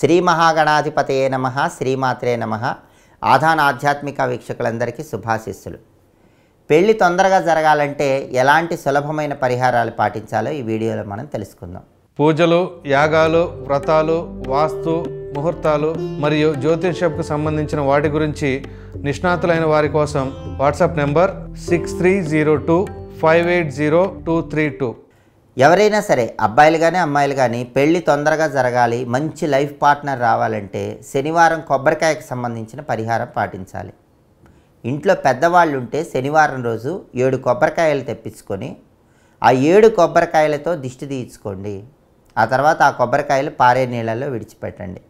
శ్రీ మహాగణాధిపతయే నమ శ్రీమాత్రే నమ ఆధాన ఆధ్యాత్మిక వీక్షకులందరికీ శుభాశిస్సులు పెళ్ళి తొందరగా జరగాలంటే ఎలాంటి సులభమైన పరిహారాలు పాటించాలో ఈ వీడియోలో మనం తెలుసుకుందాం పూజలు యాగాలు వ్రతాలు వాస్తు ముహూర్తాలు మరియు జ్యోతిషంకు సంబంధించిన వాటి గురించి నిష్ణాతులైన వారి కోసం WhatsApp number six three zero two five eight zero two three two ఎవరైనా సరే అబ్బాయిలు కానీ అమ్మాయిలు కానీ పెళ్ళి తొందరగా జరగాలి మంచి లైఫ్ పార్ట్నర్ రావాలంటే శనివారం కొబ్బరికాయకు సంబంధించిన పరిహారం పాటించాలి ఇంట్లో పెద్దవాళ్ళు ఉంటే శనివారం రోజు ఏడు కొబ్బరికాయలు తెప్పించుకొని ఆ ఏడు కొబ్బరికాయలతో దిష్టి తీయించుకోండి ఆ తర్వాత ఆ కొబ్బరికాయలు పారే నీళ్ళల్లో విడిచిపెట్టండి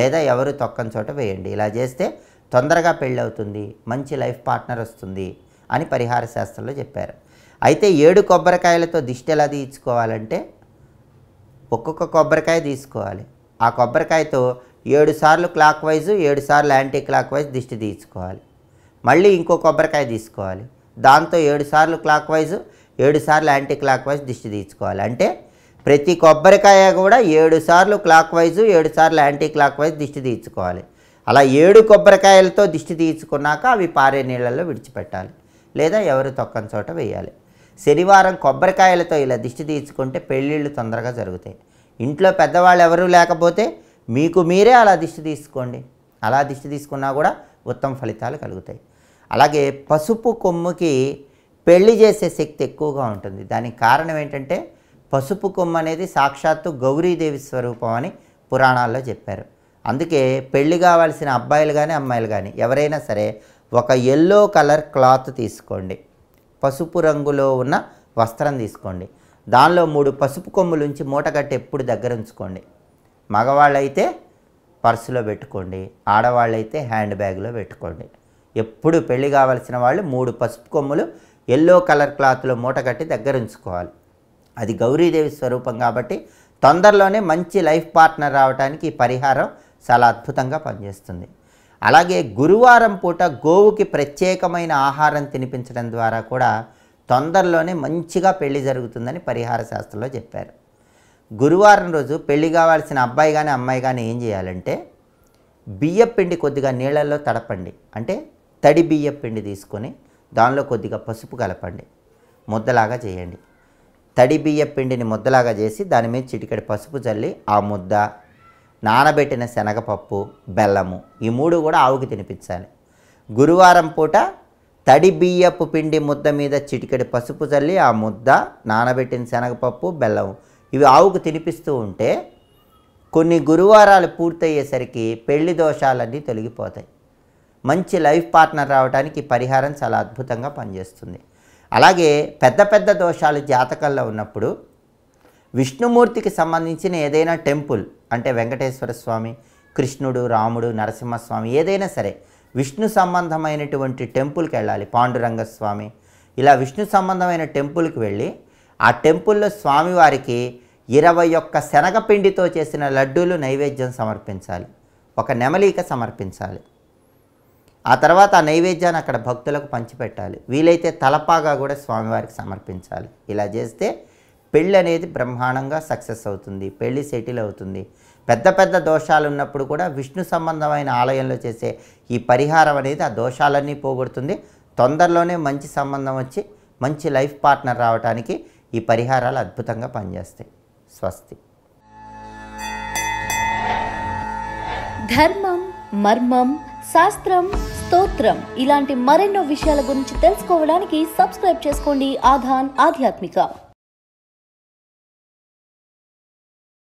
లేదా ఎవరు తొక్కని చోట వేయండి ఇలా చేస్తే తొందరగా పెళ్ళి అవుతుంది మంచి లైఫ్ పార్ట్నర్ వస్తుంది అని పరిహార శాస్త్రంలో చెప్పారు అయితే ఏడు కొబ్బరికాయలతో దిష్టి ఎలా తీసుకోవాలంటే ఒక్కొక్క కొబ్బరికాయ తీసుకోవాలి ఆ కొబ్బరికాయతో ఏడు సార్లు క్లాక్ వైజ్ ఏడు సార్లు యాంటీ క్లాక్ వైజ్ దిష్టి తీసుకోవాలి మళ్ళీ ఇంకో కొబ్బరికాయ తీసుకోవాలి దాంతో ఏడు సార్లు క్లాక్ వైజ్ ఏడు సార్లు యాంటీ క్లాక్ వైజ్ దిష్టి తీసుకోవాలి అంటే ప్రతి కొబ్బరికాయ కూడా ఏడు సార్లు క్లాక్ వైజ్ ఏడు సార్లు యాంటీ క్లాక్ వైజ్ దిష్టి తీసుకోవాలి అలా ఏడు కొబ్బరికాయలతో దిష్టి తీసుకున్నాక అవి పారే నీళ్ళల్లో విడిచిపెట్టాలి లేదా ఎవరు తొక్కని చోట వేయాలి శనివారం కొబ్బరికాయలతో ఇలా దిష్టి తీసుకుంటే పెళ్ళిళ్ళు తొందరగా జరుగుతాయి ఇంట్లో పెద్దవాళ్ళు ఎవరూ లేకపోతే మీకు మీరే అలా దిష్టి తీసుకోండి అలా దిష్టి తీసుకున్నా కూడా ఉత్తమ ఫలితాలు కలుగుతాయి అలాగే పసుపు కొమ్ముకి పెళ్లి చేసే శక్తి ఎక్కువగా ఉంటుంది దానికి కారణం ఏంటంటే పసుపు కొమ్ము అనేది సాక్షాత్తు గౌరీదేవి స్వరూపం అని పురాణాల్లో చెప్పారు అందుకే పెళ్లి కావాల్సిన అబ్బాయిలు కానీ అమ్మాయిలు కానీ ఎవరైనా సరే ఒక ఎల్లో కలర్ క్లాత్ తీసుకోండి పసుపు రంగులో ఉన్న వస్త్రం తీసుకోండి దానిలో మూడు పసుపు కొమ్ములు ఉంచి మూటగట్టి ఎప్పుడు దగ్గర ఉంచుకోండి మగవాళ్ళైతే పర్సులో పెట్టుకోండి ఆడవాళ్ళైతే హ్యాండ్ బ్యాగ్లో పెట్టుకోండి ఎప్పుడు పెళ్ళి కావాల్సిన వాళ్ళు మూడు పసుపు కొమ్ములు ఎల్లో కలర్ క్లాత్లో మూట కట్టి దగ్గర ఉంచుకోవాలి అది గౌరీదేవి స్వరూపం కాబట్టి తొందరలోనే మంచి లైఫ్ పార్ట్నర్ రావడానికి ఈ పరిహారం చాలా అద్భుతంగా పనిచేస్తుంది అలాగే గురువారం పూట గోవుకి ప్రత్యేకమైన ఆహారం తినిపించడం ద్వారా కూడా తొందరలోనే మంచిగా పెళ్లి జరుగుతుందని పరిహార శాస్త్రంలో చెప్పారు గురువారం రోజు పెళ్లి కావాల్సిన అబ్బాయి కానీ అమ్మాయి కానీ ఏం చేయాలంటే బియ్యం పిండి కొద్దిగా నీళ్ళల్లో తడపండి అంటే తడి బియ్యం పిండి తీసుకొని దానిలో కొద్దిగా పసుపు కలపండి ముద్దలాగా చేయండి తడి బియ్యం పిండిని ముద్దలాగా చేసి దాని మీద చిటికెడు పసుపు చల్లి ఆ ముద్ద నానబెట్టిన శనగపప్పు బెల్లము ఈ మూడు కూడా ఆవుకి తినిపించాలి గురువారం పూట తడి బియ్యపు పిండి ముద్ద మీద చిటికెడి పసుపు చల్లి ఆ ముద్ద నానబెట్టిన శనగపప్పు బెల్లం ఇవి ఆవుకు తినిపిస్తూ ఉంటే కొన్ని గురువారాలు పూర్తయ్యేసరికి పెళ్లి దోషాలన్నీ తొలగిపోతాయి మంచి లైఫ్ పార్ట్నర్ రావడానికి పరిహారం చాలా అద్భుతంగా పనిచేస్తుంది అలాగే పెద్ద పెద్ద దోషాలు జాతకంలో ఉన్నప్పుడు విష్ణుమూర్తికి సంబంధించిన ఏదైనా టెంపుల్ అంటే వెంకటేశ్వర స్వామి కృష్ణుడు రాముడు నరసింహస్వామి ఏదైనా సరే విష్ణు సంబంధమైనటువంటి టెంపుల్కి వెళ్ళాలి పాండురంగస్వామి ఇలా విష్ణు సంబంధమైన టెంపుల్కి వెళ్ళి ఆ టెంపుల్లో స్వామివారికి ఇరవై ఒక్క శనగపిండితో చేసిన లడ్డూలు నైవేద్యం సమర్పించాలి ఒక నెమలీక సమర్పించాలి ఆ తర్వాత ఆ నైవేద్యాన్ని అక్కడ భక్తులకు పంచిపెట్టాలి వీలైతే తలపాగా కూడా స్వామివారికి సమర్పించాలి ఇలా చేస్తే పెళ్ళి అనేది బ్రహ్మాండంగా సక్సెస్ అవుతుంది పెళ్ళి సెటిల్ అవుతుంది పెద్ద పెద్ద దోషాలు ఉన్నప్పుడు కూడా విష్ణు సంబంధమైన ఆలయంలో చేసే ఈ పరిహారం అనేది ఆ దోషాలన్నీ పోగొడుతుంది తొందరలోనే మంచి సంబంధం వచ్చి మంచి లైఫ్ పార్ట్నర్ రావడానికి ఈ పరిహారాలు అద్భుతంగా పనిచేస్తాయి స్వస్తి ధర్మం మర్మం శాస్త్రం స్తోత్రం ఇలాంటి మరెన్నో విషయాల గురించి తెలుసుకోవడానికి సబ్స్క్రైబ్ చేసుకోండి ఆధాన్ ఆధ్యాత్మిక